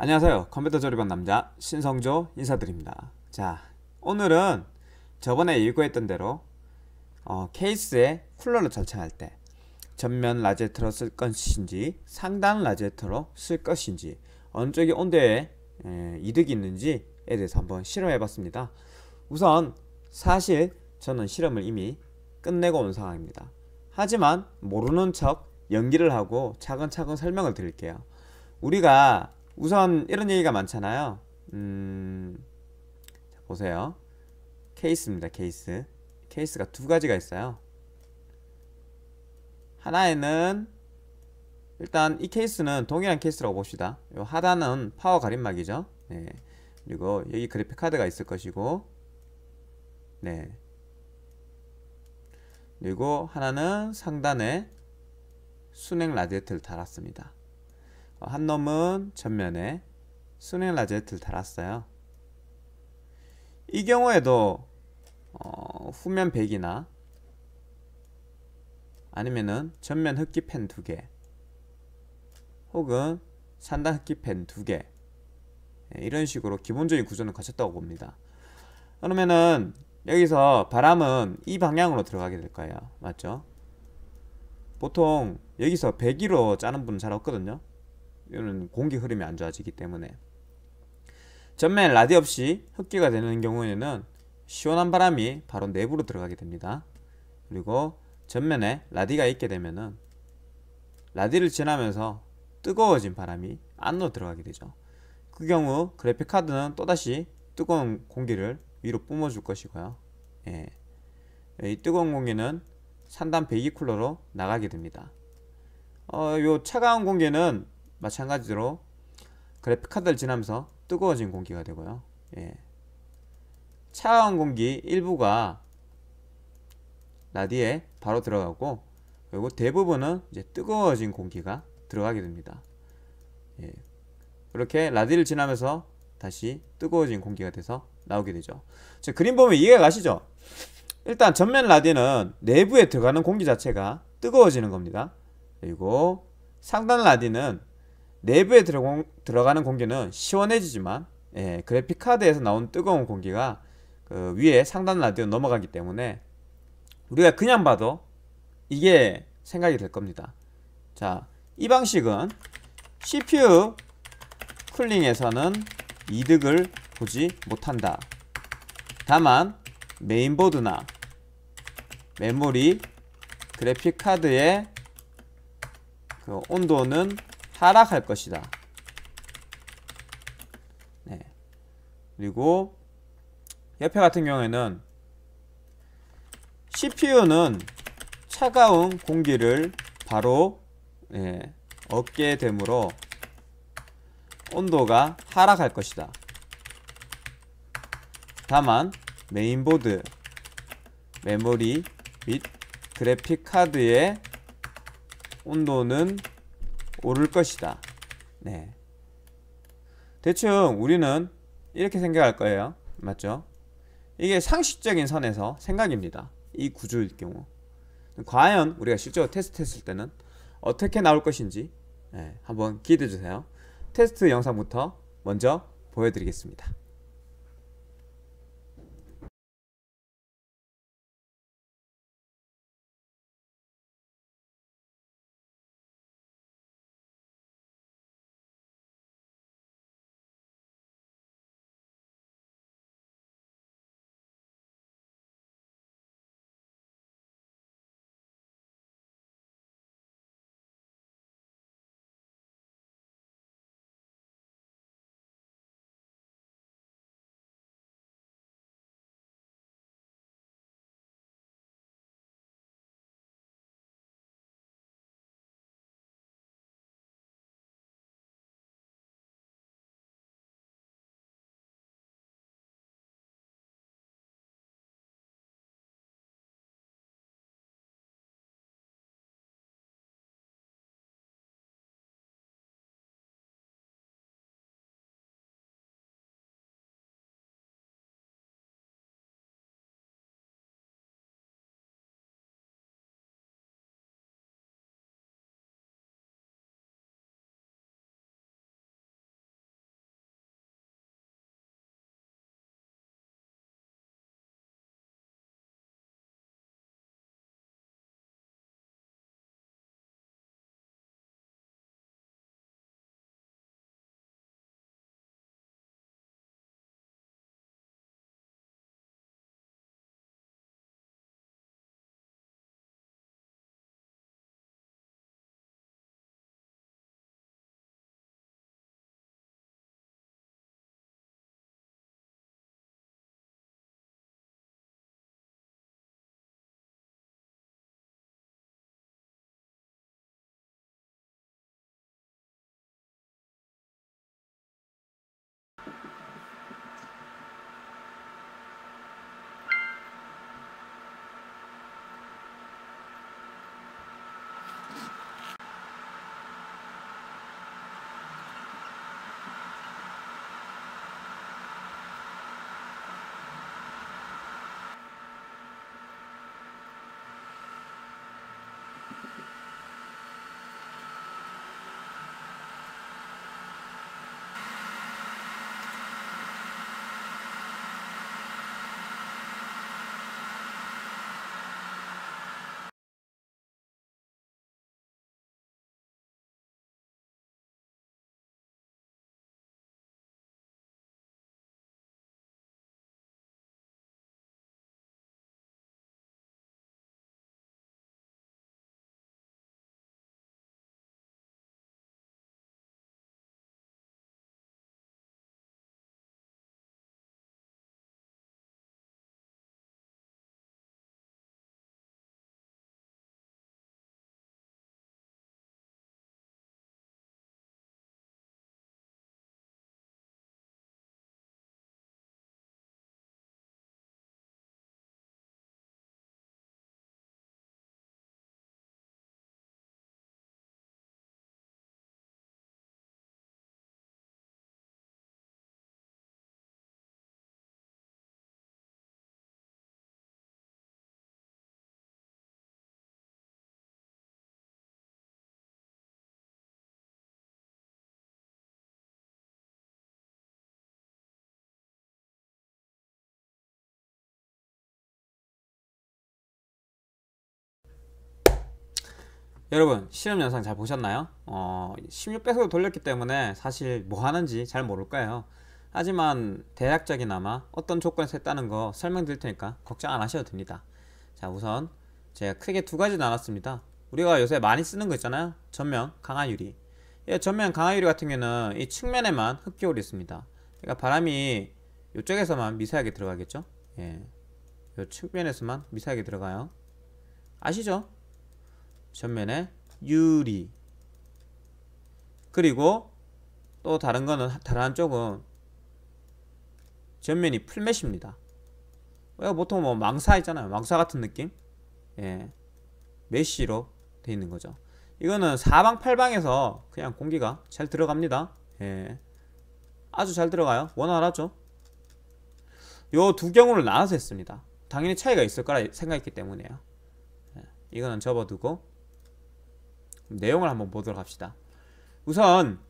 안녕하세요. 컴퓨터 조립한 남자 신성조 인사드립니다. 자, 오늘은 저번에 예고했던 대로 어, 케이스에 쿨러를 절치할때 전면 라제트로 쓸 것인지 상단 라제트로 쓸 것인지 어느 쪽이 온도에 에, 이득이 있는지에 대해서 한번 실험해봤습니다. 우선 사실 저는 실험을 이미 끝내고 온 상황입니다. 하지만 모르는 척 연기를 하고 차근차근 설명을 드릴게요. 우리가 우선 이런 얘기가 많잖아요. 음, 자, 보세요. 케이스입니다. 케이스. 케이스가 두 가지가 있어요. 하나에는 일단 이 케이스는 동일한 케이스라고 봅시다. 요 하단은 파워 가림막이죠. 네. 그리고 여기 그래픽 카드가 있을 것이고 네. 그리고 하나는 상단에 순행 라디에이터를 달았습니다. 한 놈은 전면에 수넬라제트를 달았어요. 이 경우에도 어, 후면 백이나 아니면은 전면 흡기펜두개 혹은 산단 흡기펜 두개 네, 예, 이런 식으로 기본적인 구조는 갖췄다고 봅니다. 그러면은 여기서 바람은 이 방향으로 들어가게 될 거예요. 맞죠? 보통 여기서 1 0기로 짜는 분은 잘 없거든요. 이런 공기 흐름이 안 좋아지기 때문에 전면 라디 없이 흡기가 되는 경우에는 시원한 바람이 바로 내부로 들어가게 됩니다. 그리고 전면에 라디가 있게 되면은 라디를 지나면서 뜨거워진 바람이 안으로 들어가게 되죠. 그 경우 그래픽카드는 또다시 뜨거운 공기를 위로 뿜어줄 것이고요. 예. 이 뜨거운 공기는 산단 배기 쿨러로 나가게 됩니다. 어, 요 차가운 공기는 마찬가지로 그래픽카드를 지나면서 뜨거워진 공기가 되고요 예. 차가운 공기 일부가 라디에 바로 들어가고 그리고 대부분은 이제 뜨거워진 공기가 들어가게 됩니다 예. 이렇게 라디를 지나면서 다시 뜨거워진 공기가 돼서 나오게 되죠 자, 그림 보면 이해가 가시죠? 일단 전면 라디는 내부에 들어가는 공기 자체가 뜨거워지는 겁니다 그리고 상단 라디는 내부에 들어, 들어가는 공기는 시원해지지만 예, 그래픽 카드에서 나온 뜨거운 공기가 그 위에 상단 라디오 넘어가기 때문에 우리가 그냥 봐도 이게 생각이 될 겁니다. 자, 이 방식은 CPU 쿨링에서는 이득을 보지 못한다. 다만 메인보드나 메모리, 그래픽 카드의 그 온도는 하락할 것이다. 네. 그리고 옆에 같은 경우에는 CPU는 차가운 공기를 바로 예, 얻게 되므로 온도가 하락할 것이다. 다만 메인보드, 메모리 및 그래픽카드의 온도는 오를 것이다. 네. 대충 우리는 이렇게 생각할 거예요. 맞죠? 이게 상식적인 선에서 생각입니다. 이 구조일 경우. 과연 우리가 실제로 테스트했을 때는 어떻게 나올 것인지 네, 한번 기대해 주세요. 테스트 영상부터 먼저 보여드리겠습니다. 여러분 실험 영상 잘 보셨나요? 어, 16배속으로 돌렸기 때문에 사실 뭐 하는지 잘 모를 까요 하지만 대략적이나마 어떤 조건에서 했다는 거 설명드릴 테니까 걱정 안 하셔도 됩니다 자 우선 제가 크게 두 가지 나눴습니다 우리가 요새 많이 쓰는 거 있잖아요 전면 강화 유리 예, 전면 강화 유리 같은 경우는 이 측면에만 흡기홀이 있습니다 그러니까 바람이 이쪽에서만 미세하게 들어가겠죠 예, 이 측면에서만 미세하게 들어가요 아시죠? 전면에 유리 그리고 또 다른 거는 다른 한쪽은 전면이 풀맷입니다. 보통 뭐 망사 있잖아요. 망사 같은 느낌? 예. 메시로 되어 있는 거죠. 이거는 사방팔방에서 그냥 공기가 잘 들어갑니다. 예. 아주 잘 들어가요. 원활하죠. 요 두 경우를 나눠서 했습니다. 당연히 차이가 있을 거라 생각했기 때문에요. 예. 이거는 접어두고 내용을 한번 보도록 합시다. 우선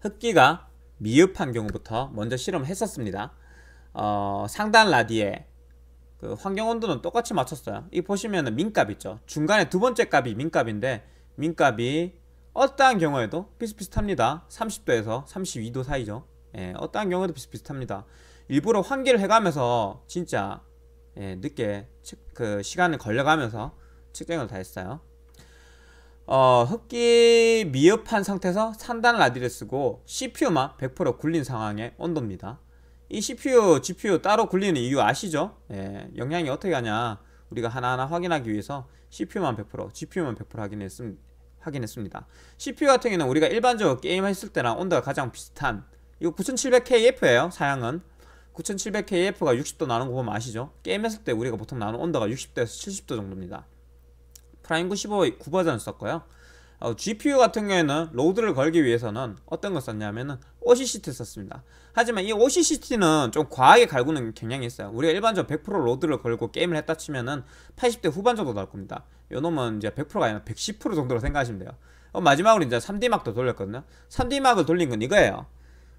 흡기가 미흡한 경우부터 먼저 실험했었습니다. 을 어, 상단 라디에 그 환경 온도는 똑같이 맞췄어요. 이 보시면은 민값 있죠. 중간에 두 번째 값이 민값인데 민값이 어떠한 경우에도 비슷비슷합니다. 30도에서 32도 사이죠. 예, 어떠한 경우에도 비슷비슷합니다. 일부러 환기를 해가면서 진짜 예, 늦게 그 시간을 걸려가면서 측정을 다 했어요. 어, 흡기 미흡한 상태에서 산단 라디를 쓰고 CPU만 100% 굴린 상황의 온도입니다. 이 CPU, GPU 따로 굴리는 이유 아시죠? 예, 영향이 어떻게 하냐 우리가 하나하나 확인하기 위해서 CPU만 100%, GPU만 100% 확인했음, 확인했습니다. CPU 같은 경우는 우리가 일반적으로 게임했을 때랑 온도가 가장 비슷한 이거 9700KF예요, 사양은. 9700KF가 60도 나눈 거 보면 아시죠? 게임했을 때 우리가 보통 나눈 온도가 60도에서 70도 정도입니다. 프라임군 15의 9버전 썼고요. 어, GPU 같은 경우에는 로드를 걸기 위해서는 어떤 걸 썼냐면은 OCCT 썼습니다. 하지만 이 OCCT는 좀 과하게 갈구는 경향이 있어요. 우리가 일반적으로 100% 로드를 걸고 게임을 했다 치면은 80대 후반 정도 나올 겁니다. 요 놈은 이제 100%가 아니라 110% 정도로 생각하시면 돼요. 어, 마지막으로 이제 3D막도 돌렸거든요. 3D막을 돌린 건 이거예요.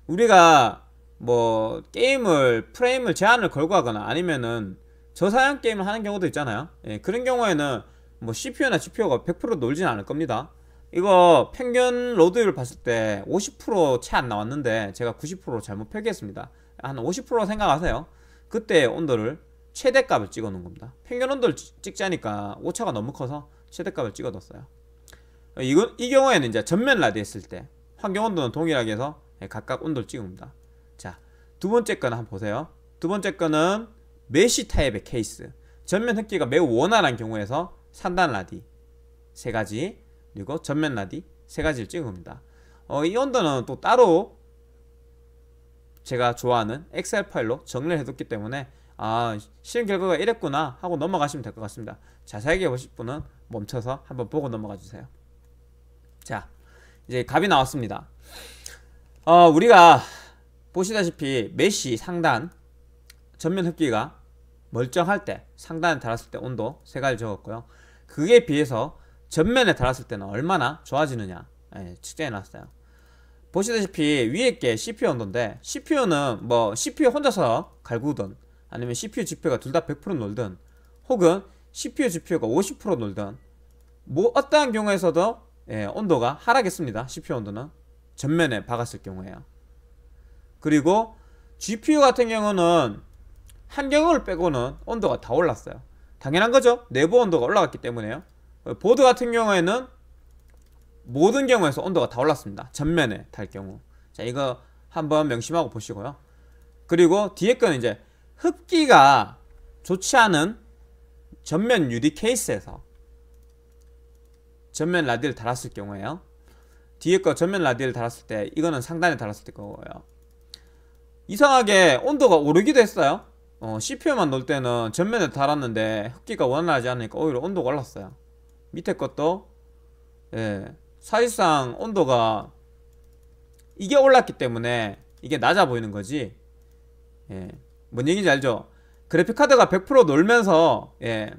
우리가 뭐 게임을 프레임을 제한을 걸고 하거나 아니면은 저사양 게임을 하는 경우도 있잖아요. 예, 그런 경우에는 뭐 CPU나 GPU가 100% 놀진 않을 겁니다 이거 평균 로드율 봤을 때 50%채 안 나왔는데 제가 90% 잘못 표기했습니다 한 50% 생각하세요 그때 온도를 최대값을 찍어 놓은 겁니다 평균 온도를 찍자니까 오차가 너무 커서 최대값을 찍어 뒀어요 이이 경우에는 이제 전면 라디 했을 때 환경 온도는 동일하게 해서 각각 온도를 찍습니다 자 두 번째 거는 한번 보세요 두 번째 거는 메쉬 타입의 케이스 전면 흡기가 매우 원활한 경우에서 산단 라디 세 가지 그리고 전면 라디 세 가지를 찍은 겁니다. 어, 이 언더는 또 따로 제가 좋아하는 엑셀 파일로 정리를 해뒀기 때문에 아 시험 결과가 이랬구나 하고 넘어가시면 될 것 같습니다. 자세하게 보실 분은 멈춰서 한번 보고 넘어가 주세요. 자 이제 값이 나왔습니다. 어, 우리가 보시다시피 메시 상단 전면 흡기가 멀쩡할 때 상단에 달았을 때 온도 세 가지 적었고요. 그에 비해서 전면에 달았을 때는 얼마나 좋아지느냐 예, 측정해놨어요. 보시다시피 위에 게 CPU 온도인데 CPU는 뭐 CPU 혼자서 갈구든 아니면 CPU, GPU가 둘 다 100% 놀든 혹은 CPU, GPU가 50% 놀든 뭐 어떠한 경우에서도 예, 온도가 하락했습니다. CPU 온도는 전면에 박았을 경우에요. 그리고 GPU 같은 경우는 한경우 빼고는 온도가 다 올랐어요. 당연한 거죠. 내부 온도가 올라갔기 때문에요. 보드 같은 경우에는 모든 경우에서 온도가 다 올랐습니다. 전면에 달 경우. 자, 이거 한번 명심하고 보시고요. 그리고 뒤에 거는 이제 흡기가 좋지 않은 전면 유 d 케이스에서 전면 라디를 달았을 경우에요. 뒤에 거 전면 라디를 달았을 때 이거는 상단에 달았을 때 거고요. 이상하게 온도가 오르기도 했어요. 어, CPU만 넣을 때는 전면에 달았는데 흡기가 원활하지 않으니까 오히려 온도가 올랐어요 밑에 것도 예, 사실상 온도가 이게 올랐기 때문에 이게 낮아 보이는 거지 예, 뭔 얘기인지 알죠? 그래픽카드가 100% 놀면서 예,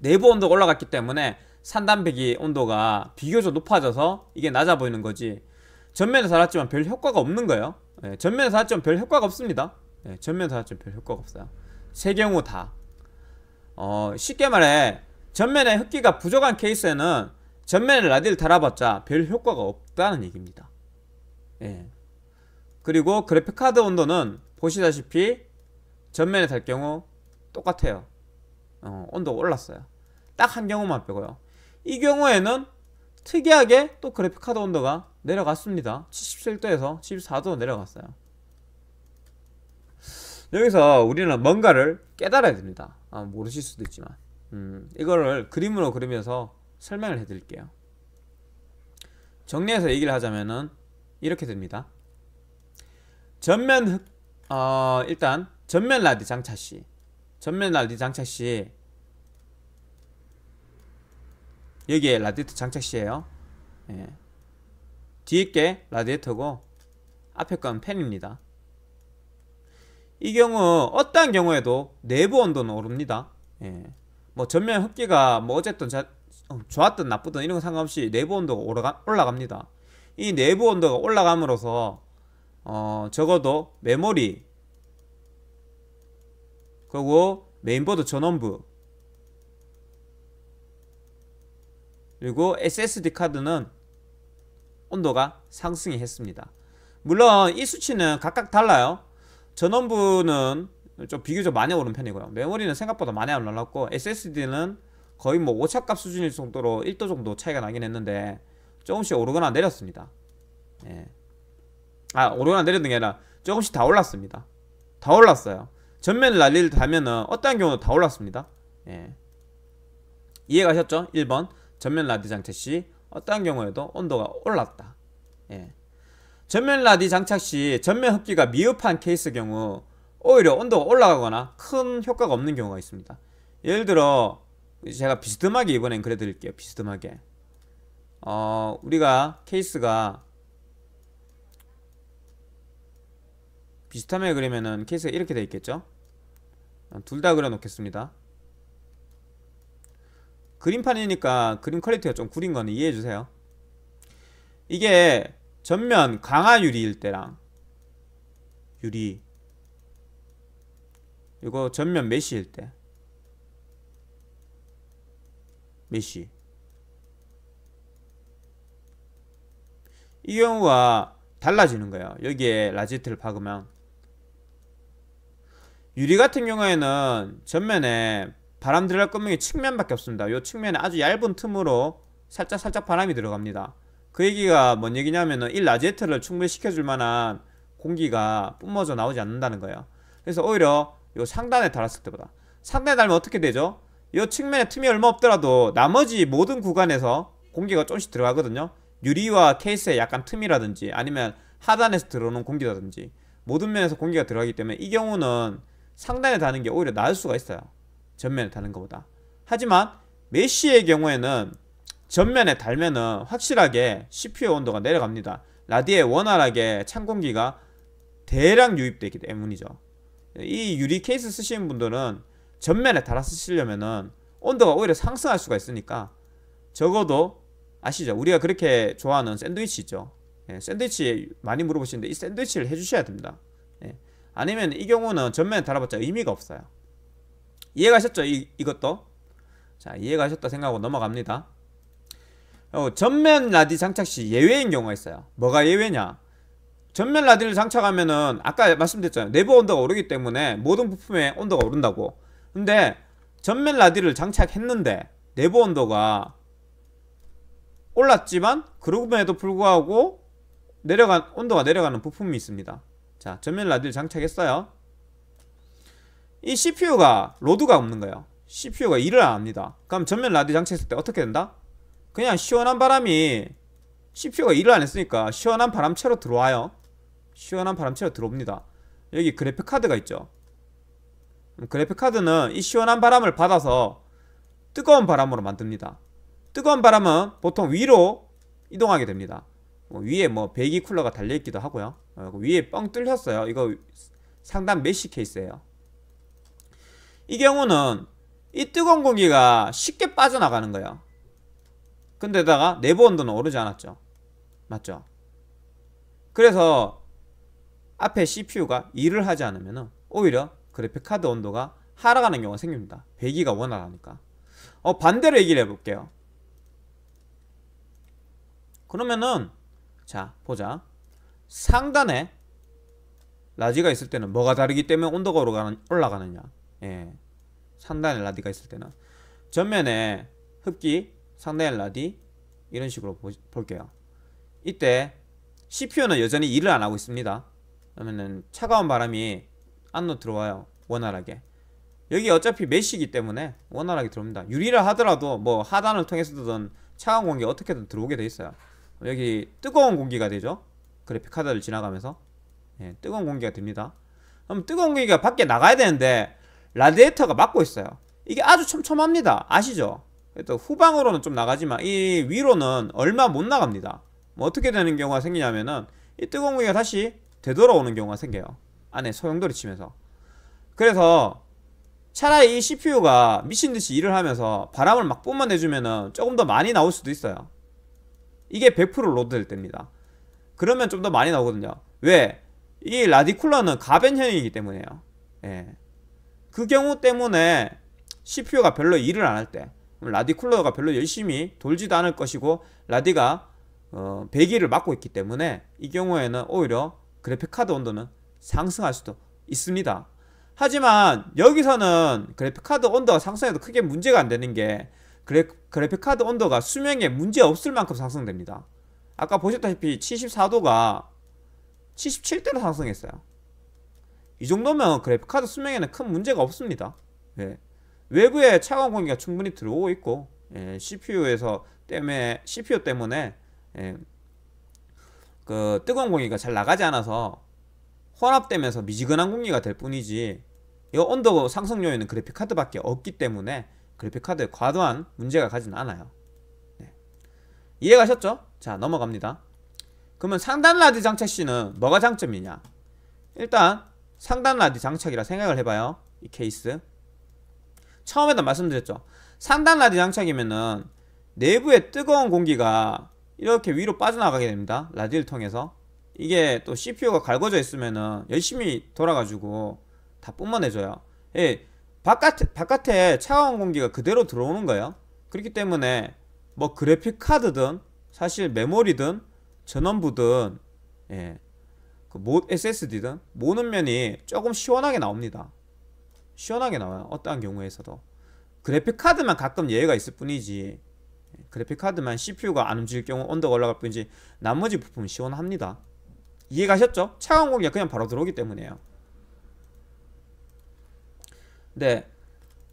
내부 온도가 올라갔기 때문에 산단배기 온도가 비교적 높아져서 이게 낮아 보이는 거지 전면에 달았지만 별 효과가 없는 거예요 예, 전면에 달았지만 별 효과가 없습니다 네, 전면 다점 별 효과가 없어요. 세 경우 다. 어, 쉽게 말해 전면에 흡기가 부족한 케이스에는 전면에 라디를 달아봤자 별 효과가 없다는 얘기입니다. 예. 그리고 그래픽카드 온도는 보시다시피 전면에 달 경우 똑같아요. 어, 온도가 올랐어요. 딱 한 경우만 빼고요. 이 경우에는 특이하게 또 그래픽카드 온도가 내려갔습니다. 77도에서 7 4도 내려갔어요. 여기서 우리는 뭔가를 깨달아야 됩니다. 아, 모르실 수도 있지만 음, 이거를 그림으로 그리면서 설명을 해드릴게요. 정리해서 얘기를 하자면은 이렇게 됩니다. 전면 흑, 어, 일단 전면 라디 장착 시 전면 라디 장착 시 여기에 라디에터 장착 시에요. 예. 뒤에 게 라디에터고 앞에 건 팬입니다. 이 경우 어떠한 경우에도 내부 온도는 오릅니다. 예. 뭐 전면 흡기가 뭐 어쨌든 자, 어, 좋았든 나쁘든 이런 거 상관없이 내부 온도가 올라가, 올라갑니다. 이 내부 온도가 올라감으로써 어, 적어도 메모리 그리고 메인보드 전원부 그리고 SSD 카드는 온도가 상승 했습니다. 물론 이 수치는 각각 달라요. 전원부는 좀 비교적 많이 오른 편이고요 메모리는 생각보다 많이 안 올랐고 SSD는 거의 뭐 오차값 수준일 정도로 1도 정도 차이가 나긴 했는데 조금씩 오르거나 내렸습니다 예. 아 오르거나 내렸는게 아니라 조금씩 다 올랐습니다 다 올랐어요 전면을 날리때 달면은 어떠한 경우도 다 올랐습니다 예. 이해가셨죠? 1번 전면 라디장체 시 어떠한 경우에도 온도가 올랐다 예. 전면 라디 장착 시 전면 흡기가 미흡한 케이스 경우 오히려 온도가 올라가거나 큰 효과가 없는 경우가 있습니다. 예를 들어 제가 비스듬하게 이번엔 그려드릴게요. 비스듬하게 어, 우리가 케이스가 비스하게 그리면은 케이스가 이렇게 돼 있겠죠? 어, 둘다 그려 놓겠습니다. 그림판이니까 그림 퀄리티가 좀 구린 거는 이해해주세요. 이게 전면 강화 유리일 때랑 유리 이거 전면 메시일 때 메시 이 경우가 달라지는 거예요 여기에 라지트를 박으면 유리 같은 경우에는 전면에 바람 들어갈 것명이 측면밖에 없습니다 이 측면에 아주 얇은 틈으로 살짝살짝 살짝 바람이 들어갑니다 그 얘기가 뭔 얘기냐면은 일 라제트를 충분시켜줄 히 만한 공기가 뿜어져 나오지 않는다는 거예요. 그래서 오히려 요 상단에 달았을 때보다 상단에 달면 어떻게 되죠? 요 측면에 틈이 얼마 없더라도 나머지 모든 구간에서 공기가 조금씩 들어가거든요. 유리와 케이스에 약간 틈이라든지 아니면 하단에서 들어오는 공기라든지 모든 면에서 공기가 들어가기 때문에 이 경우는 상단에 다는 게 오히려 나을 수가 있어요. 전면에 다는 것보다. 하지만 메시의 경우에는 전면에 달면은 확실하게 c p u 온도가 내려갑니다. 라디에 원활하게 찬 공기가 대량 유입되기 때문이죠. 이 유리 케이스 쓰시는 분들은 전면에 달아 쓰시려면은 온도가 오히려 상승할 수가 있으니까 적어도 아시죠? 우리가 그렇게 좋아하는 샌드위치 있죠? 예, 샌드위치 많이 물어보시는데 이 샌드위치를 해주셔야 됩니다. 예, 아니면 이 경우는 전면에 달아봤자 의미가 없어요. 이해가셨죠? 이, 이것도? 자, 이해가셨다 생각하고 넘어갑니다. 어, 전면 라디 장착 시 예외인 경우가 있어요 뭐가 예외냐 전면 라디를 장착하면은 아까 말씀드렸잖아요 내부 온도가 오르기 때문에 모든 부품의 온도가 오른다고 근데 전면 라디를 장착했는데 내부 온도가 올랐지만 그럼에도 불구하고 내려간 온도가 내려가는 부품이 있습니다 자 전면 라디를 장착했어요 이 CPU가 로드가 없는 거예요 CPU가 일을 안 합니다 그럼 전면 라디 장착했을 때 어떻게 된다? 그냥 시원한 바람이 CPU가 일을 안 했으니까 시원한 바람채로 들어와요 시원한 바람채로 들어옵니다 여기 그래픽카드가 있죠 그래픽카드는 이 시원한 바람을 받아서 뜨거운 바람으로 만듭니다 뜨거운 바람은 보통 위로 이동하게 됩니다 어, 위에 뭐 배기 쿨러가 달려있기도 하고요 어, 그 위에 뻥 뚫렸어요 이거 상단 메시 케이스예요 이 경우는 이 뜨거운 공기가 쉽게 빠져나가는 거예요 근데다가 내부 온도는 오르지 않았죠. 맞죠? 그래서 앞에 CPU가 일을 하지 않으면 오히려 그래픽 카드 온도가 하락하는 경우가 생깁니다. 배기가 원활하니까. 어, 반대로 얘기를 해볼게요. 그러면은 자 보자 상단에 라디가 있을 때는 뭐가 다르기 때문에 온도가 올라가느냐 예. 상단에 라디가 있을 때는 전면에 흡기 상단의 라디 이런 식으로 보, 볼게요. 이때 CPU는 여전히 일을 안 하고 있습니다. 그러면은 차가운 바람이 안으로 들어와요. 원활하게. 여기 어차피 메시기 때문에 원활하게 들어옵니다. 유리를 하더라도 뭐 하단을 통해서 든 차가운 공기 어떻게든 들어오게 돼 있어요. 여기 뜨거운 공기가 되죠. 그래픽 카드를 지나가면서 예, 뜨거운 공기가 됩니다. 그럼 뜨거운 공기가 밖에 나가야 되는데 라디에이터가 막고 있어요. 이게 아주 촘촘합니다. 아시죠? 또 후방으로는 좀 나가지만 이 위로는 얼마 못 나갑니다. 뭐 어떻게 되는 경우가 생기냐면은 이 뜨거운 공기가 다시 되돌아오는 경우가 생겨요. 안에 소용돌이 치면서. 그래서 차라리 이 CPU가 미친듯이 일을 하면서 바람을 막 뿜어내주면은 조금 더 많이 나올 수도 있어요. 이게 100% 로드될 때입니다. 그러면 좀 더 많이 나오거든요. 왜? 이 라디쿨러는 가변형이기 때문에요. 예. 그 경우 때문에 CPU가 별로 일을 안 할 때. 라디쿨러가 별로 열심히 돌지도 않을 것이고 라디가 어, 100일을 맞고 있기 때문에 이 경우에는 오히려 그래픽카드 온도는 상승할 수도 있습니다. 하지만 여기서는 그래픽카드 온도가 상승해도 크게 문제가 안 되는 게 그래, 그래픽카드 온도가 수명에 문제 없을 만큼 상승됩니다. 아까 보셨다시피 74도가 77대로 상승했어요. 이 정도면 그래픽카드 수명에는 큰 문제가 없습니다. 네. 외부에 차가운 공기가 충분히 들어오고 있고 예, CPU에서 때문에 CPU 때문에 예, 그 뜨거운 공기가 잘 나가지 않아서 혼합되면서 미지근한 공기가 될 뿐이지 이 온도 상승 요인은 그래픽 카드밖에 없기 때문에 그래픽 카드에 과도한 문제가 가진 않아요. 네. 이해가셨죠? 자 넘어갑니다. 그러면 상단 라디 장착 시는 뭐가 장점이냐? 일단 상단 라디 장착이라 생각을 해봐요. 이 케이스 처음에도 말씀드렸죠. 상단 라드 장착이면은 내부의 뜨거운 공기가 이렇게 위로 빠져나가게 됩니다. 라디를 통해서. 이게 또 CPU가 갈궈져 있으면은 열심히 돌아가지고 다 뿜어내줘요. 예, 바깥, 바깥에 차가운 공기가 그대로 들어오는 거예요. 그렇기 때문에 뭐 그래픽 카드든 사실 메모리든 전원부든 예, 그 SSD든 모는 면이 조금 시원하게 나옵니다. 시원하게 나와요. 어떠한 경우에서도. 그래픽카드만 가끔 예외가 있을 뿐이지 그래픽카드만 CPU가 안 움직일 경우 온도가 올라갈 뿐이지 나머지 부품은 시원합니다. 이해가셨죠? 차가운 공기가 그냥 바로 들어오기 때문에요 네.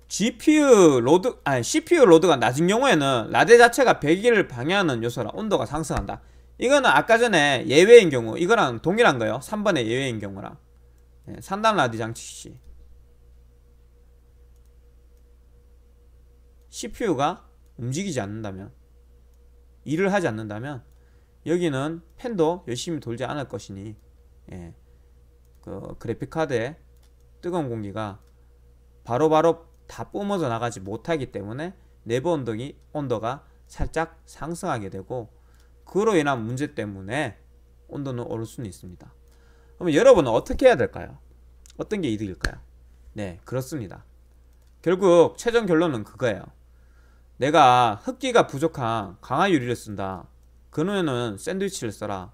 GPU 로드, 아니, CPU 로드가 낮은 경우에는 라데 자체가 배기를 방해하는 요소라 온도가 상승한다. 이거는 아까 전에 예외인 경우, 이거랑 동일한 거예요. 3번의 예외인 경우랑. 네, 산단 라디 장치 씨. CPU가 움직이지 않는다면 일을 하지 않는다면 여기는 팬도 열심히 돌지 않을 것이니 예, 그 그래픽카드에 뜨거운 공기가 바로바로 바로 다 뿜어져 나가지 못하기 때문에 내부 온도기, 온도가 살짝 상승하게 되고 그로 인한 문제 때문에 온도는 오를 수는 있습니다. 그럼 여러분은 어떻게 해야 될까요? 어떤 게 이득일까요? 네, 그렇습니다. 결국 최종 결론은 그거예요. 내가 흡기가 부족한 강화 유리를 쓴다 그러면은 샌드위치를 써라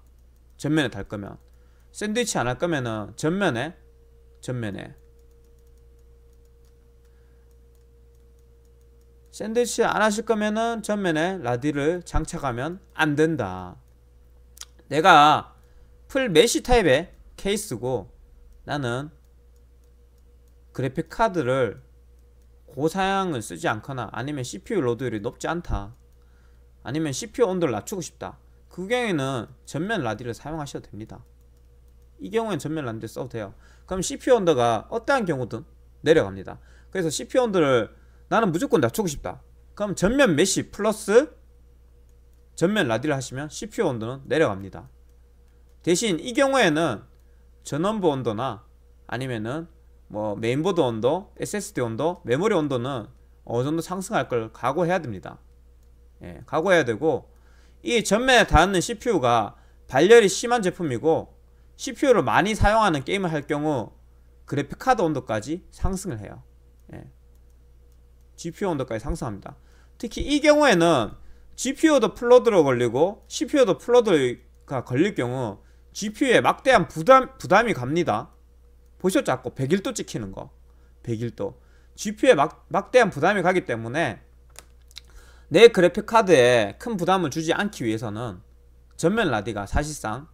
전면에 달 거면 샌드위치 안 할 거면은 전면에 전면에 샌드위치 안 하실 거면은 전면에 라디를 장착하면 안 된다 내가 풀 메쉬 타입의 케이스고 나는 그래픽 카드를 고사양을 쓰지 않거나 아니면 CPU 로드율이 높지 않다 아니면 CPU 온도를 낮추고 싶다 그 경우에는 전면 라디를 사용하셔도 됩니다 이 경우엔 전면 라디를 써도 돼요 그럼 CPU 온도가 어떠한 경우든 내려갑니다 그래서 CPU 온도를 나는 무조건 낮추고 싶다 그럼 전면 메시 플러스 전면 라디를 하시면 CPU 온도는 내려갑니다 대신 이 경우에는 전원부 온도나 아니면은 뭐 메인보드 온도, SSD 온도, 메모리 온도는 어느 정도 상승할 걸 각오해야 됩니다. 예, 각오해야 되고 이 전면에 닿는 CPU가 발열이 심한 제품이고 CPU를 많이 사용하는 게임을 할 경우 그래픽 카드 온도까지 상승을 해요. 예. GPU 온도까지 상승합니다. 특히 이 경우에는 GPU도 플러드로 걸리고 CPU도 플러드가 걸릴 경우 GPU에 막대한 부담, 부담이 갑니다. 보셨죠? 아까 101도 찍히는 거 101도 GPU에 막, 막대한 부담이 가기 때문에 내 그래픽카드에 큰 부담을 주지 않기 위해서는 전면 라디가 사실상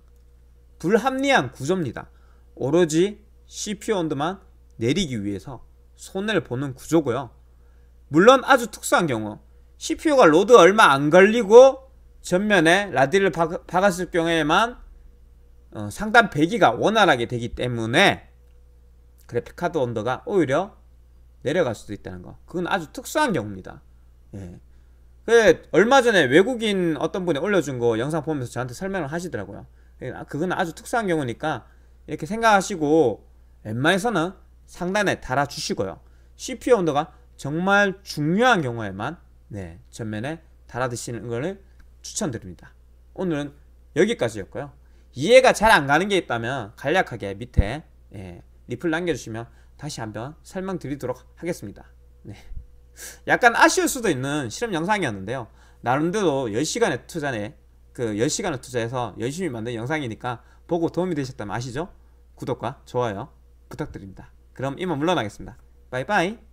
불합리한 구조입니다. 오로지 CPU 온도만 내리기 위해서 손해를 보는 구조고요. 물론 아주 특수한 경우 CPU가 로드 얼마 안 걸리고 전면에 라디를 박, 았을 경우에만 어, 상단 배기가 원활하게 되기 때문에 그래픽카드 온도가 오히려 내려갈 수도 있다는 거. 그건 아주 특수한 경우입니다. 예. 그 얼마 전에 외국인 어떤 분이 올려준 거 영상 보면서 저한테 설명을 하시더라고요. 예, 아, 그건 아주 특수한 경우니까 이렇게 생각하시고 웬만해서는 상단에 달아주시고요. CPU 온도가 정말 중요한 경우에만 네, 전면에 달아드시는 거를 추천드립니다. 오늘은 여기까지였고요. 이해가 잘 안 가는 게 있다면 간략하게 밑에 예, 리플 남겨주시면 다시 한번 설명드리도록 하겠습니다. 네. 약간 아쉬울 수도 있는 실험 영상이었는데요. 나름대로 10시간의 투자에 그 10시간을 투자해서 열심히 만든 영상이니까 보고 도움이 되셨다면 아시죠? 구독과 좋아요 부탁드립니다. 그럼 이만 물러나겠습니다. 바이바이